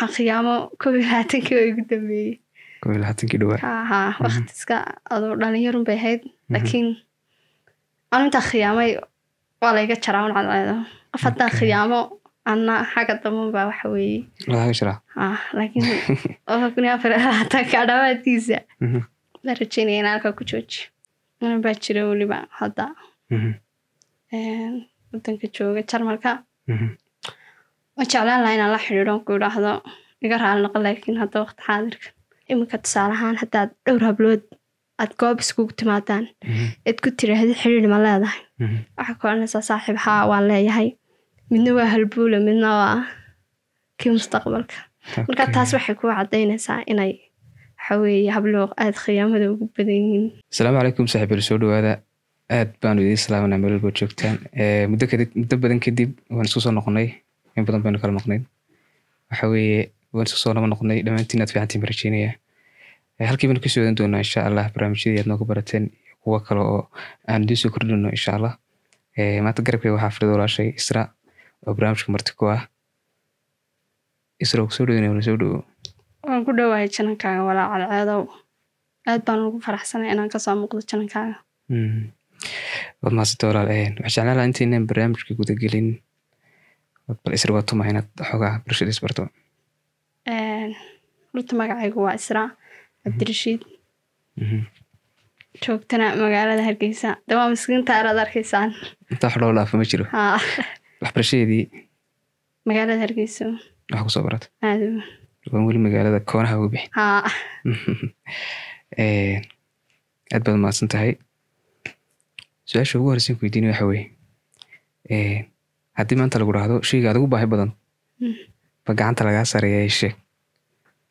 waxaan khiyaamo kow iyo labaatanki baa igu dambeeyey kow iyo labaatanki dhowaa mhm. waktiska aduu dhalinyarun bay ahayd mhm. laakiin anu khiyaamay waa layga jaraa un cadceedo qof haddaan khiyaamo ana xagga damban baa waxa weeye laakiin laba kun iyo afar labaatanka dhammaantiisa mhm. la rajeynaya inaan halkaa ku jooji ana baa jira weliba hadda wadanka jooga jarmalka waa jeclaan laha inaan la xidhiidho ku idhaahdo iga raali naqo laakiin hadda waqti xaadirka iminka tusaaleahaan haddaad dhowr hablood aad goob iskugu timaadaan eed mhm. ku tiraahda xidhiir ma leedahay mhm. waxaa koranaysaa saaxiib haa waan leeyahay midna waa halbuule midna waa kii mustaqbalka marka taas waxay kuu cadaynaysaa inay waxaweeye habluuq aada khiyaamada ugu badan yihiin asalaamu calaykum saaxiibyal soo dhawaada aad baanu idiin salaamanaa meelwalba joogtaan eh, muddo badan kadib waan isku soo noqonay in badan baynu kala maqnayn waxa weye wansasoo lama noqnay dhammaantiin aad fiicantiin barajeynaya eh, halkii baynu kasoo wadan doonaa insha allah barnaamijyadii aad nooga barateen kuwo kale oo aan idiin soo kordhino insha allah eh, maanta garabkeyga waxaa fadhida walaashay isra oo barnaamijka marti ku ah isra kusoo dhaweyna wala soo dhawo waan ku dhowahay jinankaaga walaa cadceedow aad baan ugu faraxsanay inaan kasoo muuqdo janankaaga waad hmm. mahadsantaa walaal eh, waxaa jeclaan lahaa intaynan barnaamijka gudagelin bal waa tuma inaad xoogaa bulshadiis isbarto horta magacaygu waa isra cabdirashiid mhm. joogtana magaalada hargeysa de waa maskiinta araad arkaysaan intaa xodhoo dhaafa ma jiro waxbarashadeedii magaalada hargeyso waxa kusoo barat waan weli magaalada koonaha uga bixin aad baad mahadsan tahay su-aasha ugu horeysan ku waxa weeye haddii maanta lagu dhahdo shayga aad ugu baahi badan hmm. ba gacanta lagaa sareeya i sheeg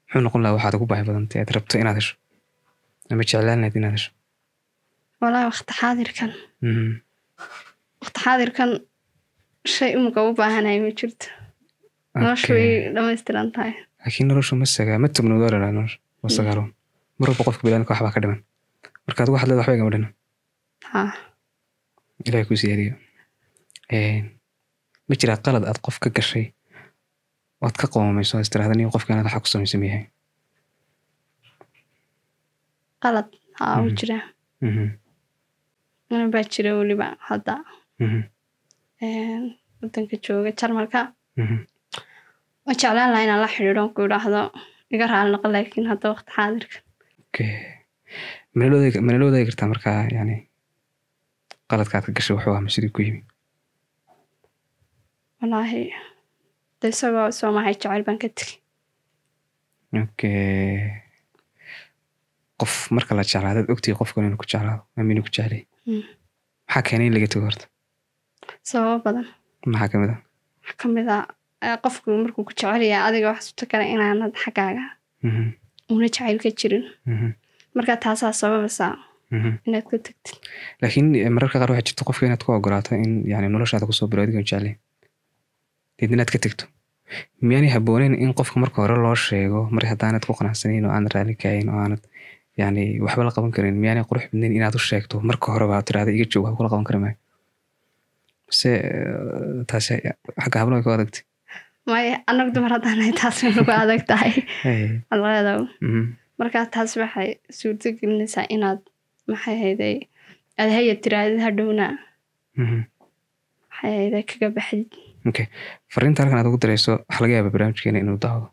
muxuu noqon lahaa waxaad ugu baahi badantay aad rabto inaad hesho ama jeclaan lahayd inaad hesho walahi wakti xaadirkan mhm. wakti xaadirkan shay imuka u baahanahay ma jirto noloshu way dhamaystiran tahay laakiin noloshu ma sagaa ma tubnowdaa lalaa noloshu waa hmm. sagaaroon mar walba qofka bilaanka waxbaa ka dhiman marka adugu hadlada waxba igama dhinan ilahay kuu siyaadiyo ma jiraa qalad aad qof ka gashay waad ka qoomayso istirahda ni qofkan waxa ku samaysan yahay qalad haa u mhm. jira anabaa mhm. jira weliba hadda mhm. ehm, wadanka jooga jarmalka wa jeclaan lahaa inaan la xidhiidhon ku idhaahdo iga raali naqo laakiin hadda waqti xaadirka la wadaagi kartaa markaa yani qaladkaad ka gashay wuxuu ah masidii ku yimi walaahi de isagoo soomahay jecel baan ka tegey qof marka la jeclaadaad ogtay qofkan inuu ku jeclaado ama ku jeclay maxaa keenay in laga tego horta sababo badan maxaa kamid a maxaa kamid a qofku markuu ku jecelaya adiga wax suto kale inaanad xaggaaga una jacayl ka jirin marka taasaa sababasaa inaad ka tegtid laakiin mararka qaar waxaa jirta qofka inaad ku ogolaato in yani noloshaada kusoo bilo adigoon jeclayn diidna aad ka tegto miyaanay habooneyn in qofka marka hore loo sheego mar hadaanad ku qanacsanayn oo aanad raalikayn oo aanad yani waxba la qaban karin miyaanay qurux badnayn inaad u sheegto marka horeba tirada iga joog waxba kula qaban kari maayo mise taasi xagga hablo ay ku adagtay maya annagu dumar haddaanahay taas nagu adag tahay adleedow mm-hmm. markaa taas waxay suurto gelinaysaa inaad maxay hayday aad hayad tiraadid hadhowna mm-hmm. maxay hayday kaga baxdid fariinta halkan aad ugu dareyso waxa laga yaaba barnaamijkeena inuu daawado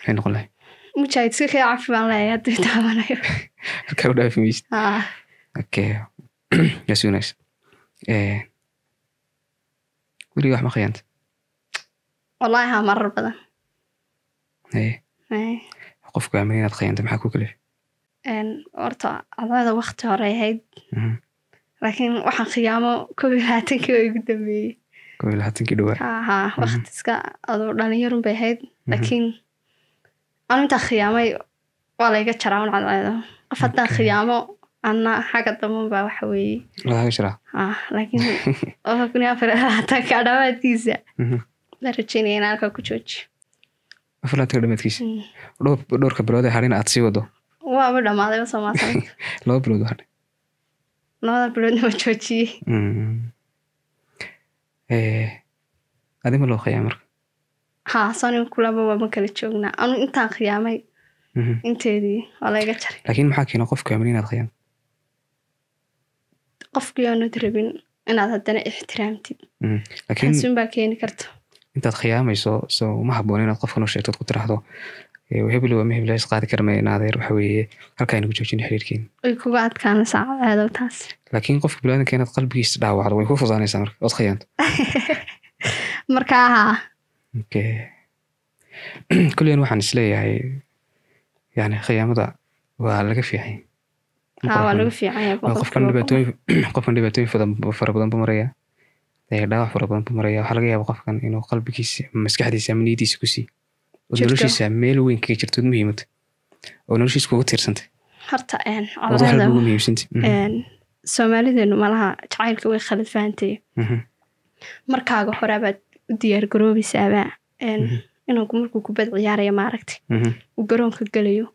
maxay noqon lahay mujaahid iska kee cafi baan leeyahay haddii daawanayo halkaa u dhaafi maysid ah. okay that's so nice weliga wax ma khiyaanta wallaahi haa marar badan haye eh. eh. qofku aamina inaad khiyaanta maxaa ku kalif horta adada wakti hore ahayd mhm. laakiin waxaan khiyaamo kob iyo labaatankii waa igu dambeeyey ahaa waktiska adoo bay ahayd laakiin anu intaa khiyaamay waa layga jaraa un cadceedo qof haddaan khiyaamo ana xagga damanba waxa weeye laakiin qofa kun iyo afar labaatanka dhamaadkiisa la rajeynaya inaan halkaa ku jooji dhowrka bilood ee harin aad sii wado waaba dhammaaday basoo maasan laba bilood labada biloodna ma joojiyey Eh, adima loo khiyaamay marka haa sonim kulaba waama kala joognaa anu intaan khiyaamay mhm. inteedii waa laga jaray lakiin maxaa keena qofku amin inaad khiyaamto qofkii aanad rabin inaad haddana ixtiraamtid xasuun mhm. baa keeni karta intaad khiyaamayso so ma haboon inaad qofkan u sheegtood ku tiraahdo hebel waa mehebel is qaadi kara ma naadeer waxa weeye halka aynu joojino xiriirkeena way kuga adkaana saacadeedo taas laakiin qofka bilaadanka inaad qalbigiisa dhaawacdo way ku fusaanaysaa marka ood khayaanto marka haa kulliyan waxaan isleeyahay yani khiyaamada waa laga fiicay qofkan dhibaatooyin farabadan badan bu maraya dhaawac farabadan badan bu maraya waxaa laga yaaba qofkan inuu qalbigiisa maskaxdiisa ama niyadiisa ku sii oo noloshiisa meel weyn kaga jirto od muhiimata oo noloshiisa kuga tiirsantay horta soomaalideenu malaha jacaylka way khalad fahantaye markaaga horeabaad u diyaar garoobaysaabaa inanku markuu kubad ciyaaraya maaragtay uu garoonka gelayo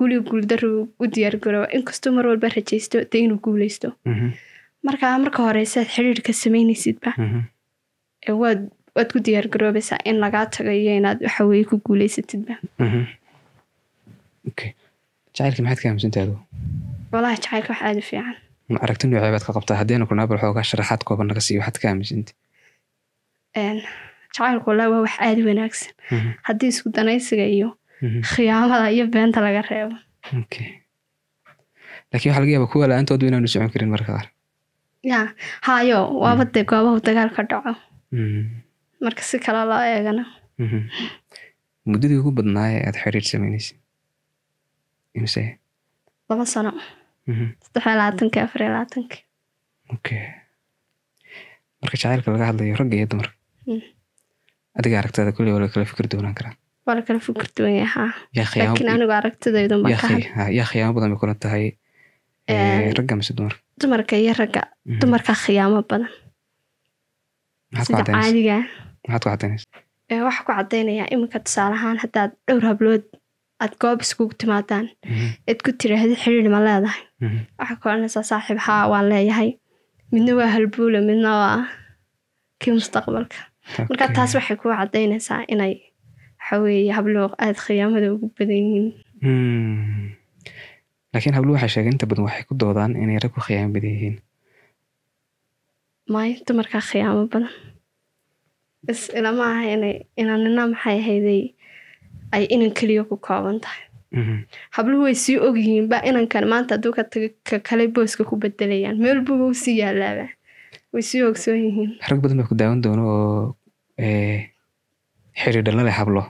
guuliga guuldarru u diyaar garooba inkastoo mar walba rajaysto de inuu guuleysto markaa marka hore saad xiriirka sameynaysidba waad waad ku diyaar garoobaysaa in lagaa tago iyo inaad waxaweye ku guuleysatidba mhm. jacaylka maxaad ka hamsantaha adigu walahi jacaylka wax aada u fiican ma aragti noocee baad ka qabtaa haddayna kunaabal xoogaa sharaxaad kooban naga siiyo waxaad ka hamsanta jacaylku wallahi waa wax aada u wanaagsan mhm. haddii isku danaysiga iyo mhm. khiyaamada iyo beenta laga reebo lakin waxa laga yaaba kuwa la-aantoodu inaanu socon karin marka qaar ya hayo waaba dee goobahu dagaal ka dhaco marka si kale loo eegana mhm. muddadii ugu badnaaye aad xiriir samaynaysay imse laba sano mhm. saddex iyo okay marka jacaylka laga hadlayo ragga iyo dumarka mm. adiga aragtada kuley waa kala fikir doonaan karaa waa kala fikir duwan yahaa anigu aragtadaydu khiyaamo badan bay kula tahay ragga mise dumarka dumarka iyo ragga mhm. dumarka khiyaamo badan sida caadiga maxaad ku cadaynaysa waxaa ku cadaynayaa iminka tusaaleahaan haddaad dhowr hablood aad goob iskugu timaadaan mhm. aad ku tiraahdo xiriir ma leedahay waxaa ku odhanaysaa saaxiib haa waan leeyahay midna waa halbuule midna waa kii mustaqbalka marka taas waxay kuu cadaynaysaa inay waxaa weeye habluuq aada khiyaamada ugu badan yihiin hmm. laakiin hablu waxaa sheegay inta badan waxay ku doodaan inay rag khiyaamo badan yihiin maayo dumarkaa khiyaamo badan is ilama aha inanina maxay ahayday ay inan keliya ku kooban tahay mhm. habluhu way sii ogyihiin ba inankan maanta hadduu ka kale booska ku bedelayaan meel buga u sii yaalaaba way sii ogsoon yihiin rag badan baa ku daawan doono oo eh, xiriidhala leh hablo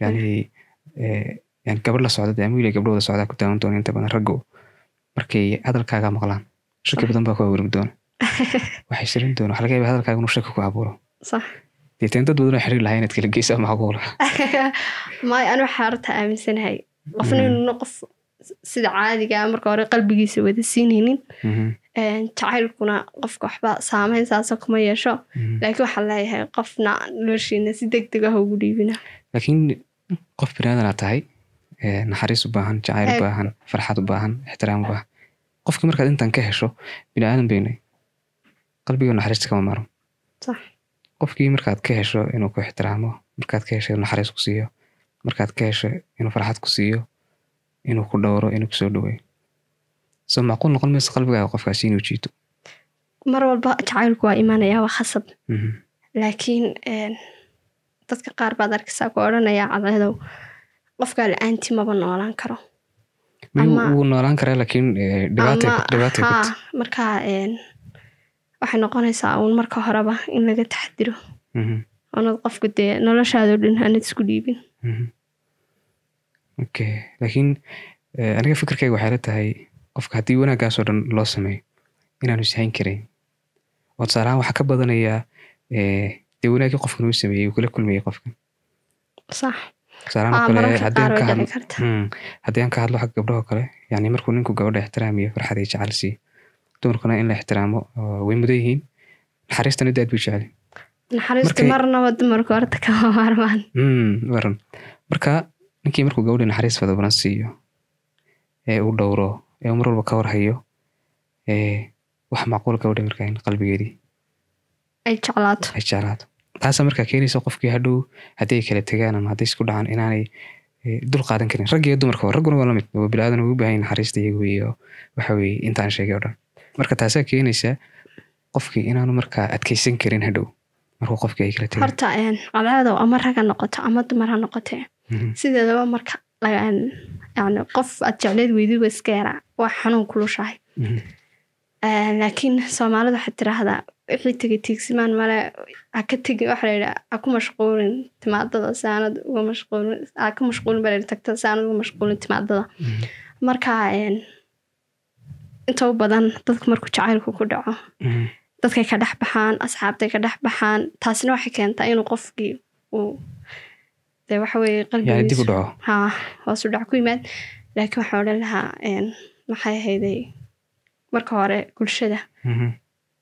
yani eh, gabadh la socda de ama wiiliga gabdho socdaa ku daawan doono inta badan raggo markay hadalkaaga maqlaan shaki badan baa ku abuurin doona waxay shirin doona waxlagayaba hadalkaaga inuu shaki ku abuuro deetan dad badan xiriir lahaa inaad kala geysaa macquula maya ani waxaa horta aaminsanhay qofna mm-hmm. qof sida caadigaa ah, marka hore qalbigiisa wada siinaynin mm-hmm. jacaylkuna qofka waxba saameyn saasa kuma yeesho mm-hmm. laakiin waxaan leeyahay qofna noloshiina si deg deg ah ugu dhiibina laakiin qof binaadana tahay naxariis u baahan jacayl u baahan farxad u baahan ixtiraam u baahan qofkii markaad intan ka hesho bini aadan baynay naxariista kama maarmo qofkii markaad ka hesho inuu ku ixtiraamo markaad ka hesho inuu naxariis ku siiyo markaad ka hesho inuu farxad ku siiyo inuu ku dhowro inuu kusoo dhowey soo macquul noqon maysa qalbigaaga qofkaasi inuu jiito mar walba jacaylku waa imaanayaa waa khasab mhm. laakiin eh, dadka qaar baad arkaysaa ku odhanayaa cadeedow qofkaa la aanti maba noolaan karo wuu noolaan karaa laakiin eh, dhibaatay markaa eh, waxay noqonaysaa uun marka horeba in laga taxadiro mhm. oonad qofku dee noloshaado dhan aanad isku dhiibin mhm. laakiin eh, aniga fikirkayga waxay la tahay qofka haddii wanaaggaasoo dhan loo sameeyo inaanu ishayn karayn oo tusaalahaan waxaa ka badanayaa eh, dee wanaagii qofkan uu sameeyey uu kala kulmayay qofkan haddii aan ka hadlo xagga gabdhahoo kale yani markuu ninku gabadha ixtiraamiyo farxad ay jecel dumarkuna in la ixtiraamo way mudan yihiin naxariistana daad buu jecel naxariistu marnaba dumarku horta kama maarmaan waran marka ninkii markuu gabadhi naxariis fada siiyo ee uu dhowro ee uu mar walba ka warhayo wax macquul gabadhi markaa in qalbigeedii ay jeclaato ay jeclaato taasa markaa keenaysa qofkii hadhow hadday kala tegaan ama hadday isku dhacaan inaanay dul qaadan karin raggiiyo dumarkaba ragguna waa la bilaadan ugu baahan naxariista iyagu iyo waxa weeye intaan sheegay oo dhan marka taasaa keenaysaa qofkii inaanu markaa adkaysan karin hadhow markuu qofkii ay kala horta cadaadow ama raga noqoto ama dumar noqotee mhm. sideedaba marka yani qof aad jecleed weydiba iska waa xanuun kulushahay mhm. laakiin soomaalida waxaad tiraahdaa wixii tegay tiigsimaan male ha ka tegi waxa layidha ha ku mashquulin timaadada si uga mashquulin ha ka mashquulin baa layidhi tagtada si aanad uga mashquulin timaadada mhm. marka intau badan dadku markuu jacaylku ku dhaco mm-hmm. dadkay ka dhex baxaan asxaabtay ka dhex baxaan taasina waxay keentaa inuu qofkii uu de waxaweye qalbigiisu ha hoosu dhac ku yimaad laakiin waxaan odhan lahaa maxay ahayday marka hore gulshada mm-hmm.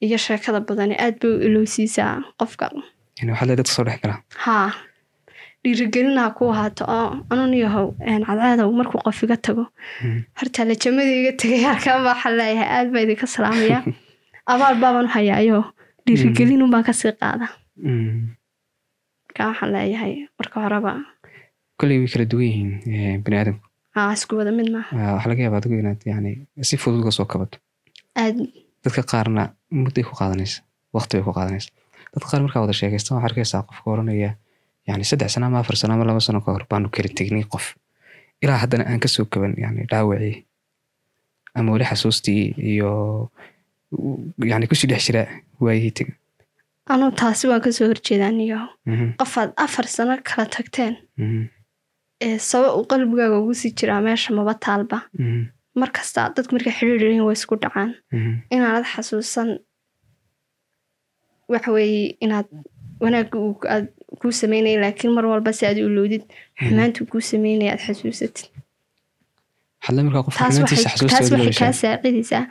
iyo sheekada badani aad bay u ilowsiisaa qofka ha dhiirigelin ha ku ahaato oh, oo anun yahow cadcaadow markuu qof iga tago hmm. horta lajamadii iga tegay halkaan baa waxaan leeyahay aad baa idinka salaamaya abaal baabaan u hayaayoo dhiirigelinun kasii qaadaa markaa hmm. waxaan leeyahay marka horeba kolley way kala duwan yihiin eh, bani aadamku isku wada mid maaha waxa laga yaabaa adigu inaad yani si fudud uga soo kabato aad dadka qaarna mudday ku qaadanaysa waqti bay ku qaadanaysa dadka qaar markaa wada sheekaysta waxaa arkaysaa qofka oranaya yani saddex sano ama afar sano ama laba sano kahor baanu kala tegnay qof ilaa haddana aan kasoo kaban yani dhaawacii ama weli xasuustii iyo yani kusii dhex jiraa waayihii tegan anuu taasi waan kasoo horjeeda anigaho mhm. qofaad afar sano kala tagteen mhm. ee saba uu qalbigaaga ugu sii jiraa meesha maba taalba mhm. markasta dadku markay xidhiiryihiin way isku dhacaan inaanad xasuusan waxaweeye inaad wanaagga aad kuu sameynaya laakiin mar walba si aad u ilowdid xumaantuu kuu sameynaya aad xasuusatid taas waxay kaa saacidaysaa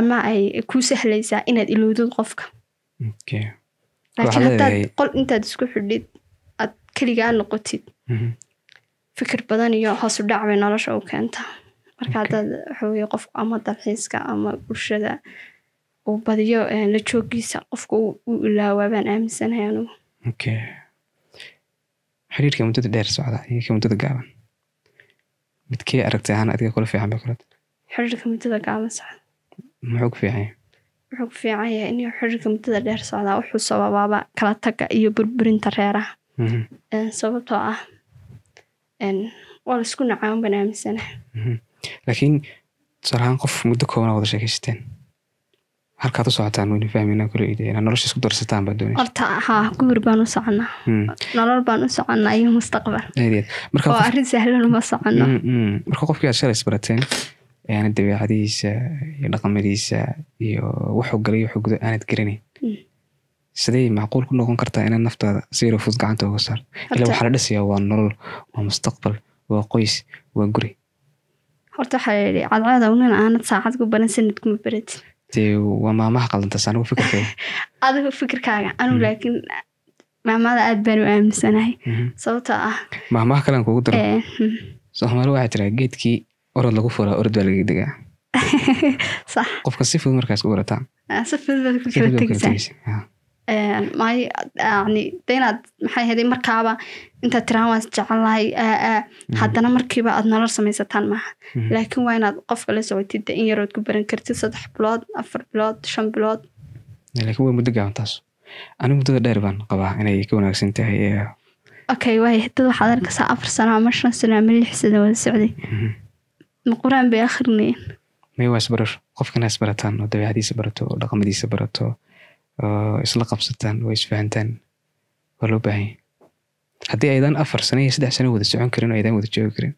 ama ay kuu sahlaysaa inaad ilowdid qofka laakiin haddaad qol intaad isku xidhid aad keligaa noqotid fikir badan iyo hoosu dhac bay nolosha u keentaa marka haddaad waxaweye qofku ama dalxiiska ama bulshada uu badiyo la joogiisa qofka uu ilaawa baan anugu xiriirka muddada dheer socda xiriirka muddada gaaban midkee aragtay ahaan adiga kula fiican bay kulata xiriirka muddada gaaban socda muxuu ku fiican wuxuu ku fiican yahay inuu xiriirka muddada dheer socdaa wuxuu sababaaba kala taga iyo burburinta reeraha mhm. sababtoo ah waa laisku nacaan banaaminsanaa mhm. laakiin tusaalahaan qof muddo kooban wada sheekaysateen halkaad u socotaan weli fahmana kuleida nolosha isku darsataanbaa doona horta haa gubur baan u soconnaa hmm. nolol baan u soconnaa iyo mustaqbal oo arrin sahlan uma soconno hmm, hmm. marka qofkii aad shalays barateen aanad dabeecadihiisa iyo dhaqamadiisa iyo wuxuu galay xugdo aanad garanayn sidey macquul ku noqon kartaa inaad naftaada siyaro fuud gacanta uga saarto ila waxaa la dhisayaa waa nolol waa mustaqbal waa qoys waa guri horta waxaa la yidhi unin aanad saacad ku baran sanadkuma beratid waa maamaha qalantas anigu fikirkayga adigu fikirkaaga anigu mm-hmm. laakiin maamada aad baan u aaminsanahay mm-hmm. sababtoo ah maamaha kalean kugu daro eh, mm-hmm. soomaali waxay tiraa geedkii orod lagu fulaa orod baa laga degaa qofka si fudud markaas u barataa ah, si fudud baad ku kala tegeysaa my yani de maxay hada markaaba intaad tiraan waas isjecelahay aa mhm. haddana markiiba aad nolol samaysataan maaha mhm. laakiin waa inaad qofka la socotid in yarood ku baran kartid saddex bilood afar bilood shan bilood lakiin waa muddo gaaban taas anigu muddada dheer baan qabaa inay ka wanaagsan tahay okay waay dad waxaad arkaysaa afar sano ama shan sano ama lix sano wada socday mhm. ma qur-aan bay akhrinayeen may waa isbarasho qofkana isbarataan oo dabeecadiisa barato oo dhaqamadiisa barato isla qabsataan way isfahantaan waa loo baahanya haddii aydaan afar sano iyo saddex sano wada socon karin oo aydaan wada joogi karin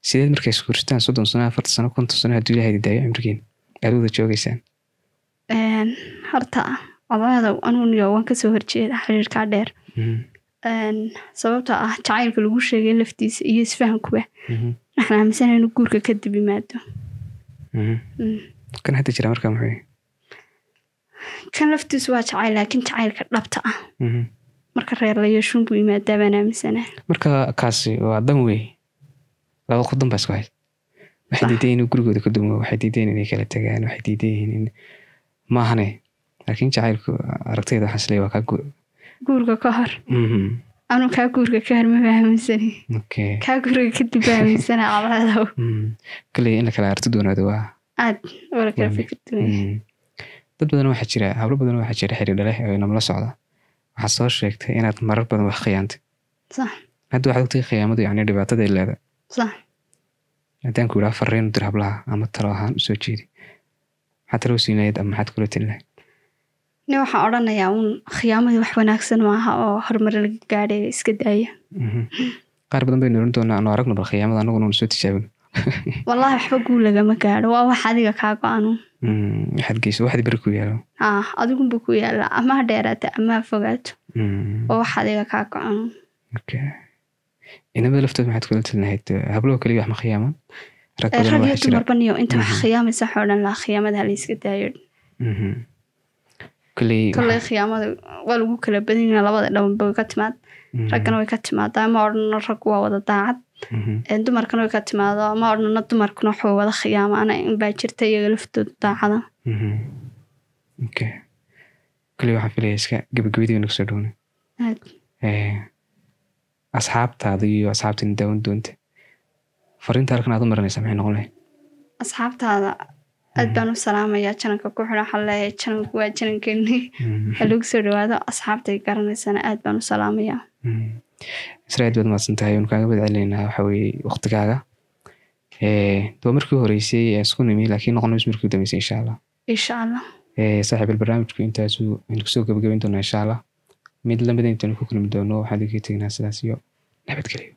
sideed markay iskurstaan soddon sano afartan sano konton sano hadduu ilahay didaayo cimrigiin aad wada joogaysaan horta odayada anuniyo waan kasoo horjeeda xiriirkaa dheer sababtoo ah jacaylka lagu sheegay laftiisa iyo isfahankuba waxaan aaminsanaynu guurka kadib yimaado kan hadda jira markaa muxuu kan laftiisu waa jacayl laakiin jacaylka dhabta ah marka reer la yeeshuun buu yimaadaa baan aaminsana marka kaasi waa dan wey laba ku baa isku hayd waxay diidan inuu gurigooda ka dumo waxay diidan inay kala tagaan waxay diidan yihiin maahane laakiin jacaylku aragtayda waxaan isleeya waa kaa guurga ka hor anuu kaa guurga ka hor maba aaminsani kaa guurga kadib aaminsana caladow koley in la kala arti doonaada waa aad wala kala fikir duwaya mm dad badan waxaa jira hablo badan waxaa jira xiri dhaleh oo namla socda waxaa soo sheegtay inaad marar badan wax khiyaantay hadda waxaad ogtay khiyaamadu yani dhibaataday leeda haddaan ku iraa farriin dir hablaha ama talo ahaan usoo jeedi maxaad talo u siinayd ama maxaad kula tali lahayd nin waxaan odhanayaa uun khiyaamadii wax wanaagsan maaha oo horumar laga gaadhay iska daaya mhm. qaar badan baynu oran doonaa anu aragno bal khiyaamada annagu nunu soo tijaabino walahi waxba guu lagama gaaro waa wax adiga kaa go-an mm, adigunba ku yaala ah, ama ha dheeraato ama fogaato mm. waa wax adiga kaa go-an inamada laftood maxaad kula talinahayd habloho kaliya wax ma khiyaamaan rag eh, iyo dumarba niyo inta wax mm-hmm. khiyaamaysa waxaa odhan lahaa khiyaamada halayska daayo mm-hmm. kolley khiyaamada waa lagu kala badanyina labada dhabanba way ka timaad mm-hmm. raggana way ka timaadaa ma odhano rag waa wada daacad Mm-hmm. dumarkan ka timaado ma odhano dumarkuna waxuu wada khiyaama ana inbaa jirta iyaga laftooda daacada mm-hmm. kule waxaa filaya iska gabagabadii nagu soo dhowna asxaabtaada iyo asxaabtiina daawan doonta fariinta halkan aad u marinaysa maxay noqon lahayd asxaabtaada aad mm-hmm. baan u salaamayaa jananka ku xidhan waxaan leeyahay jananku waa janankeenii ha lagu soo dhawaado asxaabtay garanaysana aad baan u salaamayaa aad baad maadsantahay n kaaga badcelinaa waxaweye waktigaaga waa eh, markii horeysay isku nimi lakin noqon mayso markii dambeysay insha allah insha allah eh, saaxiib barnaamijku intaasu aynu kusoo gabagabayn doonaa insha allah mid lamida intaynu ku kulmi doono waxaan idinkaga tegnaa sidaas iyo nabadgelyo